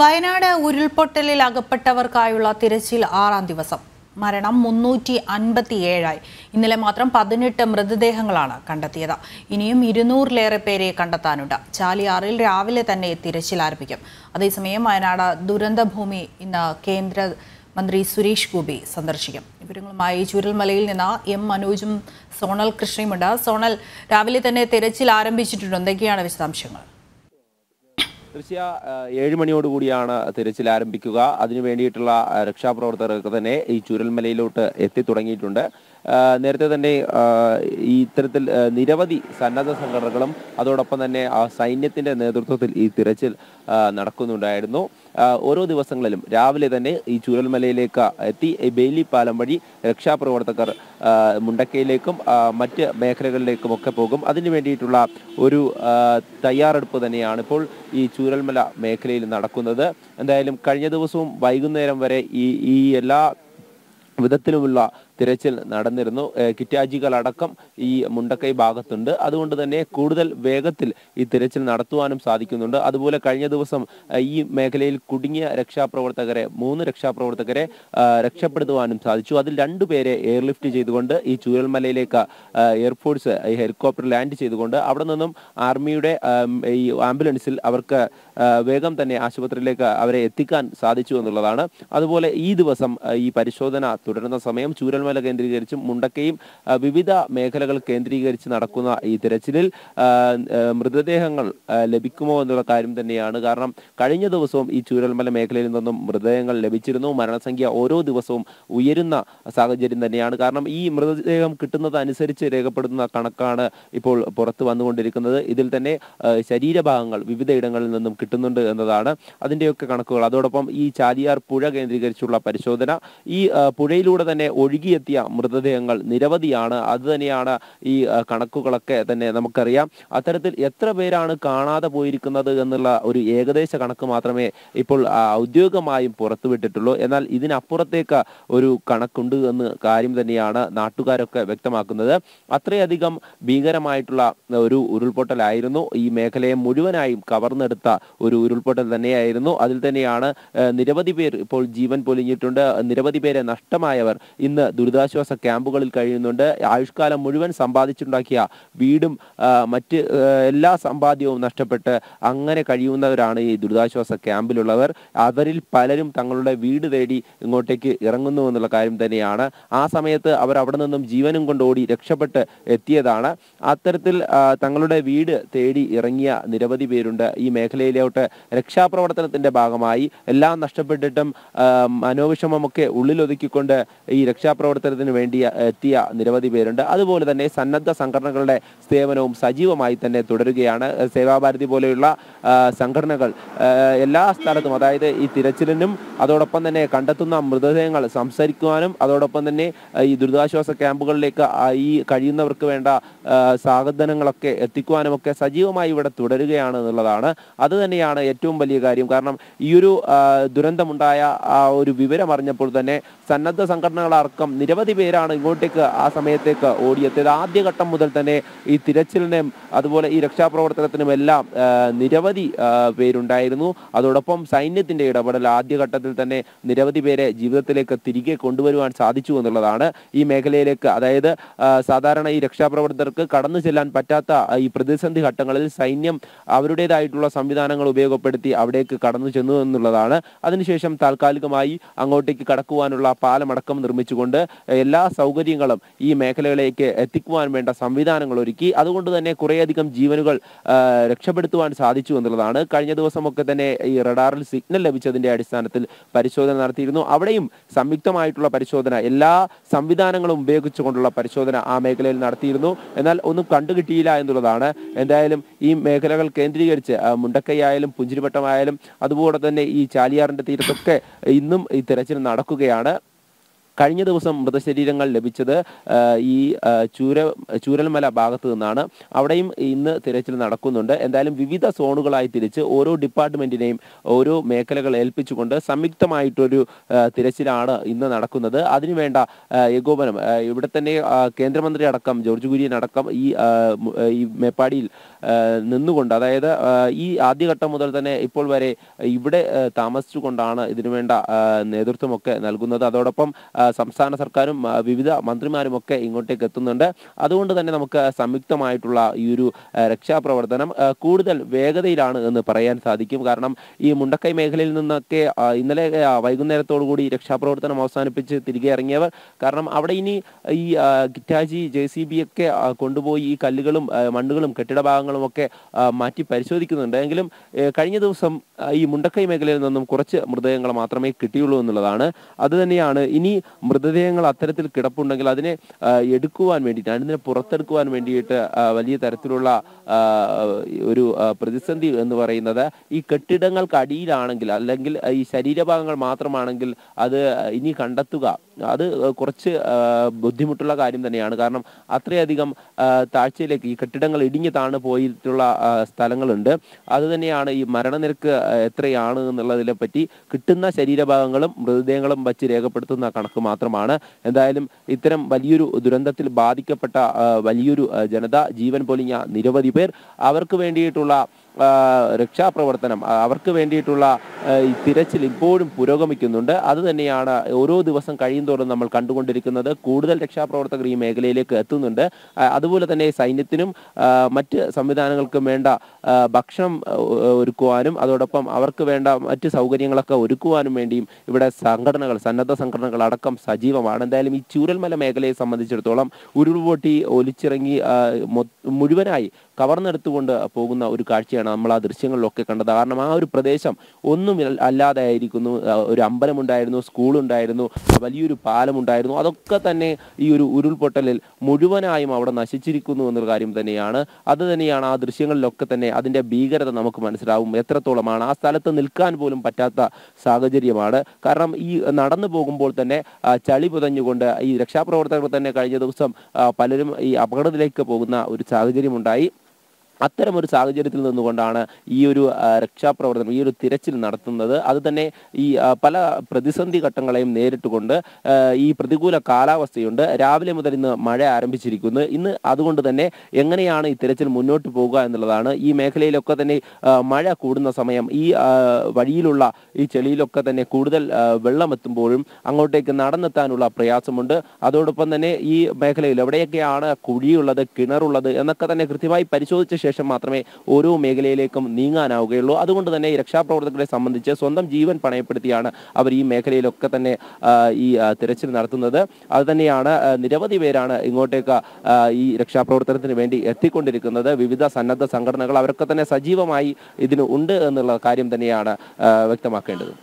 വയനാട് ഉരുൾപൊട്ടലിൽ അകപ്പെട്ടവർക്കായുള്ള തിരച്ചിൽ ആറാം ദിവസം മരണം മുന്നൂറ്റി അൻപത്തിയേഴായി ഇന്നലെ മാത്രം പതിനെട്ട് മൃതദേഹങ്ങളാണ് കണ്ടെത്തിയത് ഇനിയും ഇരുന്നൂറിലേറെ പേരെ കണ്ടെത്താനുണ്ട് ചാലിയാറിൽ രാവിലെ തന്നെ തിരച്ചിൽ ആരംഭിക്കും അതേസമയം വയനാട് ദുരന്തഭൂമി ഇന്ന് കേന്ദ്ര മന്ത്രി സുരേഷ് ഗോപി സന്ദർശിക്കും വിവരങ്ങളുമായി ചുരൽമലയിൽ നിന്ന് എം മനോജും സോണൽ കൃഷ്ണയുമുണ്ട് സോണൽ രാവിലെ തന്നെ തിരച്ചിൽ ആരംഭിച്ചിട്ടുണ്ട് എന്തൊക്കെയാണ് വിശദാംശങ്ങൾ ദൃശ്യ ഏഴ് കൂടിയാണ് തിരച്ചിൽ ആരംഭിക്കുക അതിനു വേണ്ടിയിട്ടുള്ള രക്ഷാപ്രവർത്തകർക്ക് തന്നെ ഈ ചുരൽമലയിലോട്ട് എത്തി തുടങ്ങിയിട്ടുണ്ട് നേരത്തെ തന്നെ ഈ ഇത്തരത്തിൽ നിരവധി സന്നദ്ധ സംഘടനകളും അതോടൊപ്പം തന്നെ സൈന്യത്തിൻ്റെ നേതൃത്വത്തിൽ ഈ തിരച്ചിൽ നടക്കുന്നുണ്ടായിരുന്നു ഓരോ ദിവസങ്ങളിലും രാവിലെ തന്നെ ഈ ചൂരൽമലയിലേക്ക് എത്തി ബെയിലി പാലം വഴി രക്ഷാപ്രവർത്തകർ മുണ്ടക്കയിലേക്കും മറ്റ് മേഖലകളിലേക്കും ഒക്കെ പോകും അതിനു വേണ്ടിയിട്ടുള്ള ഒരു തയ്യാറെടുപ്പ് തന്നെയാണ് ഇപ്പോൾ ഈ ചൂരൽമല മേഖലയിൽ നടക്കുന്നത് എന്തായാലും കഴിഞ്ഞ ദിവസവും വൈകുന്നേരം വരെ ഈ ഈ എല്ലാ വിധത്തിലുമുള്ള തിരച്ചിൽ നടന്നിരുന്നു കിറ്റാജികളടക്കം ഈ മുണ്ടക്കൈ ഭാഗത്തുണ്ട് അതുകൊണ്ട് തന്നെ കൂടുതൽ വേഗത്തിൽ ഈ തിരച്ചിൽ നടത്തുവാനും സാധിക്കുന്നുണ്ട് അതുപോലെ കഴിഞ്ഞ ദിവസം ഈ മേഖലയിൽ കുടുങ്ങിയ രക്ഷാപ്രവർത്തകരെ മൂന്ന് രക്ഷാപ്രവർത്തകരെ രക്ഷപ്പെടുത്തുവാനും സാധിച്ചു അതിൽ രണ്ടുപേരെ എയർലിഫ്റ്റ് ചെയ്തുകൊണ്ട് ഈ ചൂരൽമലയിലേക്ക് എയർഫോഴ്സ് ഹെലികോപ്റ്റർ ലാൻഡ് ചെയ്തുകൊണ്ട് അവിടെ നിന്നും ആർമിയുടെ ഈ ആംബുലൻസിൽ അവർക്ക് വേഗം തന്നെ ആശുപത്രിയിലേക്ക് അവരെ എത്തിക്കാൻ സാധിച്ചു എന്നുള്ളതാണ് അതുപോലെ ഈ ദിവസം ഈ പരിശോധന തുടരുന്ന സമയം ചൂരൽമല കേന്ദ്രീകരിച്ചും മുണ്ടക്കയും വിവിധ മേഖലകൾ കേന്ദ്രീകരിച്ച് നടക്കുന്ന ഈ തിരച്ചിലിൽ മൃതദേഹങ്ങൾ ലഭിക്കുമോ എന്നുള്ള കാര്യം തന്നെയാണ് കാരണം കഴിഞ്ഞ ദിവസവും ഈ ചൂരൽമല മേഖലയിൽ നിന്നും മൃതദേഹങ്ങൾ ലഭിച്ചിരുന്നു മരണസംഖ്യ ഓരോ ദിവസവും ഉയരുന്ന സാഹചര്യം തന്നെയാണ് കാരണം ഈ മൃതദേഹം കിട്ടുന്നത് അനുസരിച്ച് രേഖപ്പെടുത്തുന്ന കണക്കാണ് ഇപ്പോൾ പുറത്തു വന്നുകൊണ്ടിരിക്കുന്നത് ഇതിൽ തന്നെ ശരീരഭാഗങ്ങൾ വിവിധ ഇടങ്ങളിൽ നിന്നും കിട്ടുന്നുണ്ട് എന്നതാണ് അതിൻ്റെയൊക്കെ കണക്കുകൾ അതോടൊപ്പം ഈ ചാലിയാർ പുഴ കേന്ദ്രീകരിച്ചുള്ള പരിശോധന ഈ പുഴയിലൂടെ തന്നെ ഒഴുകിയെത്തിയ മൃതദേഹങ്ങൾ നിരവധിയാണ് അതുതന്നെയാണ് ഈ കണക്കുകളൊക്കെ തന്നെ നമുക്കറിയാം അത്തരത്തിൽ എത്ര പേരാണ് കാണാതെ പോയിരിക്കുന്നത് എന്നുള്ള ഒരു ഏകദേശ കണക്ക് മാത്രമേ ഇപ്പോൾ ഔദ്യോഗികമായും പുറത്തുവിട്ടിട്ടുള്ളൂ എന്നാൽ ഇതിനപ്പുറത്തേക്ക് ഒരു കണക്കുണ്ട് എന്ന് കാര്യം തന്നെയാണ് നാട്ടുകാരൊക്കെ വ്യക്തമാക്കുന്നത് അത്രയധികം ഭീകരമായിട്ടുള്ള ഒരു ഉരുൾപൊട്ടലായിരുന്നു ഈ മേഖലയെ മുഴുവനായും കവർന്നെടുത്ത ഒരു ഉരുൾപൊട്ടൽ തന്നെയായിരുന്നു അതിൽ തന്നെയാണ് നിരവധി പേർ ഇപ്പോൾ ജീവൻ പൊലിഞ്ഞിട്ടുണ്ട് നിരവധി പേരെ നഷ്ടമായവർ ഇന്ന് ദുരിതാശ്വാസ ക്യാമ്പുകളിൽ കഴിയുന്നുണ്ട് ആയുഷ്കാലം മുഴുവൻ സമ്പാദിച്ചുണ്ടാക്കിയ വീടും മറ്റ് എല്ലാ സമ്പാദ്യവും നഷ്ടപ്പെട്ട് അങ്ങനെ കഴിയുന്നവരാണ് ഈ ദുരിതാശ്വാസ ക്യാമ്പിലുള്ളവർ അവരിൽ പലരും തങ്ങളുടെ വീട് തേടി ഇങ്ങോട്ടേക്ക് ഇറങ്ങുന്നു എന്നുള്ള കാര്യം തന്നെയാണ് ആ സമയത്ത് അവർ അവിടെ നിന്നും ജീവനും കൊണ്ട് ഓടി രക്ഷപ്പെട്ട് എത്തിയതാണ് അത്തരത്തിൽ തങ്ങളുടെ വീട് തേടി ഇറങ്ങിയ നിരവധി പേരുണ്ട് ഈ മേഖലയിലെ മുന്നോട്ട് രക്ഷാപ്രവർത്തനത്തിന്റെ ഭാഗമായി എല്ലാം നഷ്ടപ്പെട്ടിട്ടും മനോവിഷമമൊക്കെ ഉള്ളിലൊതുക്കിക്കൊണ്ട് ഈ രക്ഷാപ്രവർത്തനത്തിന് വേണ്ടി എത്തിയ നിരവധി പേരുണ്ട് അതുപോലെ തന്നെ സന്നദ്ധ സംഘടനകളുടെ സേവനവും സജീവമായി തന്നെ തുടരുകയാണ് സേവാഭാരതി പോലെയുള്ള സംഘടനകൾ എല്ലാ സ്ഥലത്തും അതായത് ഈ തിരച്ചിലിനും അതോടൊപ്പം തന്നെ കണ്ടെത്തുന്ന മൃതദേഹങ്ങൾ സംസാരിക്കുവാനും അതോടൊപ്പം തന്നെ ഈ ദുരിതാശ്വാസ ക്യാമ്പുകളിലേക്ക് ഈ കഴിയുന്നവർക്ക് വേണ്ട സാധനങ്ങളൊക്കെ എത്തിക്കുവാനുമൊക്കെ സജീവമായി ഇവിടെ തുടരുകയാണ് എന്നുള്ളതാണ് അത് തന്നെ തന്നെയാണ് ഏറ്റവും വലിയ കാര്യം കാരണം ഈ ഒരു ദുരന്തമുണ്ടായ ആ ഒരു വിവരം അറിഞ്ഞപ്പോൾ തന്നെ സന്നദ്ധ സംഘടനകളടക്കം നിരവധി പേരാണ് ഇങ്ങോട്ടേക്ക് ആ സമയത്തേക്ക് ഓടിയെത്തിയത് ആദ്യഘട്ടം മുതൽ തന്നെ ഈ തിരച്ചിലിനും അതുപോലെ ഈ രക്ഷാപ്രവർത്തനത്തിനും എല്ലാം നിരവധി പേരുണ്ടായിരുന്നു അതോടൊപ്പം സൈന്യത്തിന്റെ ഇടപെടൽ ആദ്യഘട്ടത്തിൽ തന്നെ നിരവധി പേരെ ജീവിതത്തിലേക്ക് തിരികെ കൊണ്ടുവരുവാൻ സാധിച്ചു എന്നുള്ളതാണ് ഈ മേഖലയിലേക്ക് അതായത് സാധാരണ ഈ രക്ഷാപ്രവർത്തകർക്ക് കടന്നു ചെല്ലാൻ പറ്റാത്ത ഈ പ്രതിസന്ധി ഘട്ടങ്ങളിൽ സൈന്യം അവരുടേതായിട്ടുള്ള സംവിധാനങ്ങൾ ഉപയോഗപ്പെടുത്തി അവിടേക്ക് കടന്നു ചെന്നു എന്നുള്ളതാണ് അതിനുശേഷം താൽക്കാലികമായി അങ്ങോട്ടേക്ക് കടക്കുവാനുള്ള പാലമടക്കം നിർമ്മിച്ചുകൊണ്ട് എല്ലാ സൗകര്യങ്ങളും ഈ മേഖലകളിലേക്ക് എത്തിക്കുവാൻ വേണ്ട സംവിധാനങ്ങൾ ഒരുക്കി അതുകൊണ്ട് തന്നെ കുറേയധികം ജീവനുകൾ രക്ഷപ്പെടുത്തുവാൻ സാധിച്ചു എന്നുള്ളതാണ് കഴിഞ്ഞ ദിവസമൊക്കെ തന്നെ ഈ റഡാറിൽ സിഗ്നൽ ലഭിച്ചതിന്റെ അടിസ്ഥാനത്തിൽ പരിശോധന നടത്തിയിരുന്നു അവിടെയും സംയുക്തമായിട്ടുള്ള പരിശോധന എല്ലാ സംവിധാനങ്ങളും ഉപയോഗിച്ചുകൊണ്ടുള്ള പരിശോധന ആ മേഖലയിൽ നടത്തിയിരുന്നു എന്നാൽ ഒന്നും കണ്ടുകിട്ടിയില്ല എന്നുള്ളതാണ് എന്തായാലും ഈ മേഖലകൾ കേന്ദ്രീകരിച്ച് മുണ്ടക്കയായ ആയാലും പുഞ്ചിരിവട്ടമായാലും അതുപോലെ തന്നെ ഈ ചാലിയാറിന്റെ തീരത്തൊക്കെ ഇന്നും ഈ തെരച്ചിൽ നടക്കുകയാണ് കഴിഞ്ഞ ദിവസം മൃതശരീരങ്ങൾ ലഭിച്ചത് ഈ ചൂര ചൂരൽമല ഭാഗത്ത് നിന്നാണ് അവിടെയും ഇന്ന് തിരച്ചിൽ നടക്കുന്നുണ്ട് എന്തായാലും വിവിധ സോണുകളായി തിരിച്ച് ഓരോ ഡിപ്പാർട്ട്മെന്റിനെയും ഓരോ മേഖലകൾ ഏൽപ്പിച്ചുകൊണ്ട് സംയുക്തമായിട്ടൊരു തിരച്ചിലാണ് ഇന്ന് നടക്കുന്നത് അതിനുവേണ്ട ഏകോപനം ഇവിടെ തന്നെ കേന്ദ്രമന്ത്രി അടക്കം ജോർജ് കുര്യൻ അടക്കം ഈ ഈ മേപ്പാടിയിൽ നിന്നുകൊണ്ട് അതായത് ഈ ആദ്യഘട്ടം മുതൽ തന്നെ ഇപ്പോൾ വരെ ഇവിടെ താമസിച്ചുകൊണ്ടാണ് ഇതിനുവേണ്ട നേതൃത്വമൊക്കെ നൽകുന്നത് അതോടൊപ്പം സംസ്ഥാന സർക്കാരും വിവിധ മന്ത്രിമാരുമൊക്കെ ഇങ്ങോട്ടേക്ക് എത്തുന്നുണ്ട് അതുകൊണ്ട് തന്നെ നമുക്ക് സംയുക്തമായിട്ടുള്ള ഈ ഒരു രക്ഷാപ്രവർത്തനം കൂടുതൽ വേഗതയിലാണ് എന്ന് പറയാൻ സാധിക്കും കാരണം ഈ മുണ്ടക്കൈ മേഖലയിൽ നിന്നൊക്കെ ഇന്നലെ കൂടി രക്ഷാപ്രവർത്തനം അവസാനിപ്പിച്ച് തിരികെ ഇറങ്ങിയവർ കാരണം അവിടെ ഇനി ഈ കിറ്റാജി ജെ സി ബി ഒക്കെ കൊണ്ടുപോയി ഈ കല്ലുകളും മണ്ണുകളും കെട്ടിട ഭാഗങ്ങളും ഒക്കെ മാറ്റി പരിശോധിക്കുന്നുണ്ട് എങ്കിലും കഴിഞ്ഞ ദിവസം ഈ മുണ്ടക്കൈ മേഖലയിൽ നിന്നും കുറച്ച് മൃതദേഹങ്ങൾ മാത്രമേ കിട്ടിയുള്ളൂ എന്നുള്ളതാണ് അത് തന്നെയാണ് ഇനി മൃതദേഹങ്ങൾ അത്തരത്തിൽ കിടപ്പുണ്ടെങ്കിൽ അതിനെ എടുക്കുവാൻ വേണ്ടിയിട്ട് അതിനെ പുറത്തെടുക്കുവാൻ വേണ്ടിയിട്ട് വലിയ തരത്തിലുള്ള ഒരു പ്രതിസന്ധി എന്ന് പറയുന്നത് ഈ കെട്ടിടങ്ങൾക്ക് അടിയിലാണെങ്കിൽ അല്ലെങ്കിൽ ഈ ശരീരഭാഗങ്ങൾ മാത്രമാണെങ്കിൽ അത് ഇനി കണ്ടെത്തുക അത് കുറച്ച് ബുദ്ധിമുട്ടുള്ള കാര്യം തന്നെയാണ് കാരണം അത്രയധികം താഴ്ചയിലേക്ക് ഈ കെട്ടിടങ്ങൾ ഇടിഞ്ഞു താണു പോയിട്ടുള്ള സ്ഥലങ്ങളുണ്ട് അത് തന്നെയാണ് ഈ മരണനിരക്ക് എത്രയാണ് എന്നുള്ളതിനെ പറ്റി കിട്ടുന്ന ശരീരഭാഗങ്ങളും മൃതദേഹങ്ങളും വച്ച് രേഖപ്പെടുത്തുന്ന കണക്ക് മാത്രമാണ് എന്തായാലും ഇത്തരം വലിയൊരു ദുരന്തത്തിൽ ബാധിക്കപ്പെട്ട വലിയൊരു ജനത ജീവൻ പൊലിഞ്ഞ നിരവധി പേർ അവർക്ക് വേണ്ടിയിട്ടുള്ള രക്ഷാപ്രവർത്തനം അവർക്ക് വേണ്ടിയിട്ടുള്ള തിരച്ചിൽ ഇപ്പോഴും പുരോഗമിക്കുന്നുണ്ട് അത് തന്നെയാണ് ഓരോ ദിവസം കഴിയുന്തോറും നമ്മൾ കണ്ടുകൊണ്ടിരിക്കുന്നത് കൂടുതൽ രക്ഷാപ്രവർത്തകർ ഈ മേഖലയിലേക്ക് എത്തുന്നുണ്ട് അതുപോലെ തന്നെ സൈന്യത്തിനും മറ്റ് സംവിധാനങ്ങൾക്കും വേണ്ട ഭക്ഷണം ഒരുക്കുവാനും അതോടൊപ്പം അവർക്ക് വേണ്ട മറ്റ് സൗകര്യങ്ങളൊക്കെ ഒരുക്കുവാനും വേണ്ടിയും ഇവിടെ സംഘടനകൾ സന്നദ്ധ സംഘടനകൾ അടക്കം സജീവമാണ് എന്തായാലും ഈ ചൂരൽമല മേഖലയെ സംബന്ധിച്ചിടത്തോളം ഉരുൾപൊട്ടി ഒലിച്ചിറങ്ങി മുഴുവനായി കവർന്നെടുത്തുകൊണ്ട് പോകുന്ന ഒരു കാഴ്ചയാണ് ദൃശ്യമാണ് നമ്മൾ ആ ദൃശ്യങ്ങളിലൊക്കെ കണ്ടത് കാരണം ആ ഒരു പ്രദേശം ഒന്നും അല്ലാതെ ആയിരിക്കുന്നു ഒരു അമ്പലമുണ്ടായിരുന്നു സ്കൂളുണ്ടായിരുന്നു വലിയൊരു പാലമുണ്ടായിരുന്നു അതൊക്കെ തന്നെ ഈ ഒരു ഉരുൾപൊട്ടലിൽ മുഴുവനായും അവിടെ നശിച്ചിരിക്കുന്നു എന്നൊരു കാര്യം തന്നെയാണ് അത് തന്നെയാണ് ആ ദൃശ്യങ്ങളിലൊക്കെ തന്നെ അതിൻ്റെ ഭീകരത നമുക്ക് മനസ്സിലാവും എത്രത്തോളമാണ് ആ സ്ഥലത്ത് നിൽക്കാൻ പോലും പറ്റാത്ത സാഹചര്യമാണ് കാരണം ഈ നടന്നു പോകുമ്പോൾ തന്നെ ചളി പുതഞ്ഞുകൊണ്ട് ഈ രക്ഷാപ്രവർത്തകർ തന്നെ കഴിഞ്ഞ ദിവസം പലരും ഈ അപകടത്തിലേക്ക് പോകുന്ന ഒരു സാഹചര്യമുണ്ടായി അത്തരമൊരു സാഹചര്യത്തിൽ നിന്നുകൊണ്ടാണ് ഈ ഒരു രക്ഷാപ്രവർത്തനം ഈ ഒരു തിരച്ചിൽ നടത്തുന്നത് അത് തന്നെ ഈ പല പ്രതിസന്ധി ഘട്ടങ്ങളെയും നേരിട്ടുകൊണ്ട് ഈ പ്രതികൂല കാലാവസ്ഥയുണ്ട് രാവിലെ മുതൽ ഇന്ന് മഴ ആരംഭിച്ചിരിക്കുന്നു ഇന്ന് അതുകൊണ്ട് തന്നെ എങ്ങനെയാണ് ഈ തിരച്ചിൽ മുന്നോട്ട് പോകുക എന്നുള്ളതാണ് ഈ മേഖലയിലൊക്കെ തന്നെ മഴ കൂടുന്ന സമയം ഈ വഴിയിലുള്ള ഈ ചെളിയിലൊക്കെ തന്നെ കൂടുതൽ വെള്ളം എത്തുമ്പോഴും അങ്ങോട്ടേക്ക് നടന്നെത്താനുള്ള പ്രയാസമുണ്ട് അതോടൊപ്പം തന്നെ ഈ മേഖലയിൽ എവിടെയൊക്കെയാണ് കുഴിയുള്ളത് കിണറുള്ളത് എന്നൊക്കെ തന്നെ കൃത്യമായി പരിശോധിച്ച ശേഷം മാത്രമേ ഓരോ മേഖലയിലേക്കും നീങ്ങാനാവുകയുള്ളൂ അതുകൊണ്ട് തന്നെ ഈ രക്ഷാപ്രവർത്തകരെ സംബന്ധിച്ച് സ്വന്തം ജീവൻ പണയപ്പെടുത്തിയാണ് അവർ ഈ മേഖലയിലൊക്കെ തന്നെ ഈ തിരച്ചിൽ നടത്തുന്നത് അതുതന്നെയാണ് നിരവധി പേരാണ് ഇങ്ങോട്ടേക്ക് ഈ രക്ഷാപ്രവർത്തനത്തിന് വേണ്ടി എത്തിക്കൊണ്ടിരിക്കുന്നത് വിവിധ സന്നദ്ധ സംഘടനകൾ അവരൊക്കെ തന്നെ സജീവമായി ഇതിന് ഉണ്ട് എന്നുള്ള കാര്യം തന്നെയാണ് വ്യക്തമാക്കേണ്ടത്